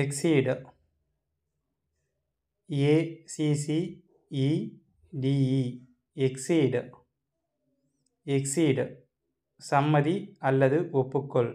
exceed A C C E D E accede accede சம்மதி அல்லது ஒப்புக்கொள்